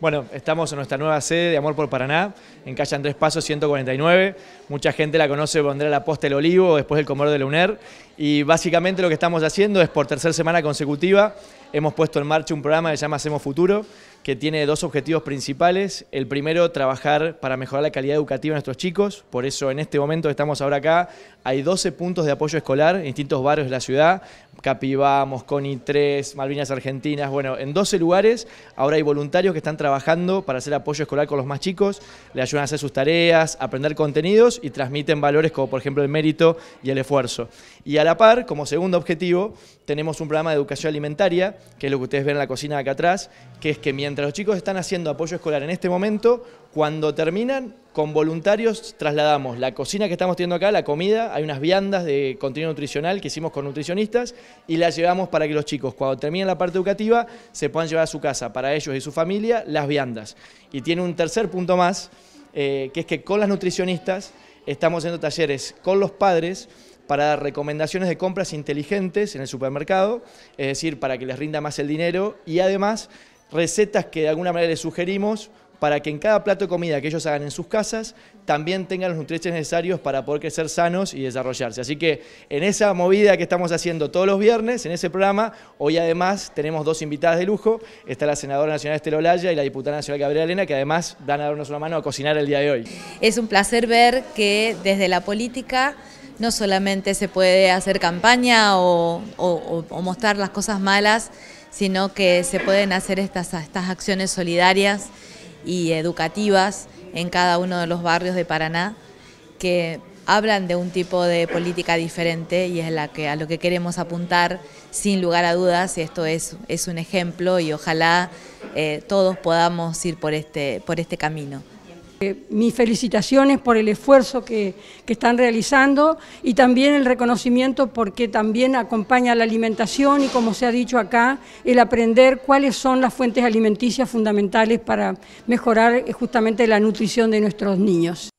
Bueno, estamos en nuestra nueva sede de Amor por Paraná, en calle Andrés Paso 149. Mucha gente la conoce por La Posta El Olivo, después del Comedor de la Y básicamente lo que estamos haciendo es por tercera semana consecutiva hemos puesto en marcha un programa que se llama Hacemos Futuro, que tiene dos objetivos principales. El primero, trabajar para mejorar la calidad educativa de nuestros chicos. Por eso, en este momento estamos ahora acá, hay 12 puntos de apoyo escolar en distintos barrios de la ciudad, Capibá, Mosconi 3, Malvinas Argentinas, bueno, en 12 lugares ahora hay voluntarios que están trabajando para hacer apoyo escolar con los más chicos, le ayudan a hacer sus tareas, aprender contenidos y transmiten valores como por ejemplo el mérito y el esfuerzo. Y a la par, como segundo objetivo, tenemos un programa de educación alimentaria, que es lo que ustedes ven en la cocina de acá atrás, que es que mientras los chicos están haciendo apoyo escolar en este momento, cuando terminan con voluntarios trasladamos la cocina que estamos teniendo acá, la comida, hay unas viandas de contenido nutricional que hicimos con nutricionistas y las llevamos para que los chicos cuando terminen la parte educativa se puedan llevar a su casa, para ellos y su familia, las viandas. Y tiene un tercer punto más, eh, que es que con las nutricionistas estamos haciendo talleres con los padres para dar recomendaciones de compras inteligentes en el supermercado, es decir, para que les rinda más el dinero y además recetas que de alguna manera les sugerimos para que en cada plato de comida que ellos hagan en sus casas también tengan los nutrientes necesarios para poder crecer sanos y desarrollarse. Así que en esa movida que estamos haciendo todos los viernes, en ese programa, hoy además tenemos dos invitadas de lujo, está la senadora nacional Estela Olaya y la diputada nacional Gabriela Elena, que además van a darnos una mano a cocinar el día de hoy. Es un placer ver que desde la política no solamente se puede hacer campaña o, mostrar las cosas malas, sino que se pueden hacer estas, acciones solidarias y educativas en cada uno de los barrios de Paraná que hablan de un tipo de política diferente y es la que, a lo que queremos apuntar sin lugar a dudas. y Esto es, un ejemplo y ojalá eh, todos podamos ir por este, por este camino. Eh, mis felicitaciones por el esfuerzo que, están realizando y también el reconocimiento porque también acompaña la alimentación y como se ha dicho acá, el aprender cuáles son las fuentes alimenticias fundamentales para mejorar eh, justamente la nutrición de nuestros niños.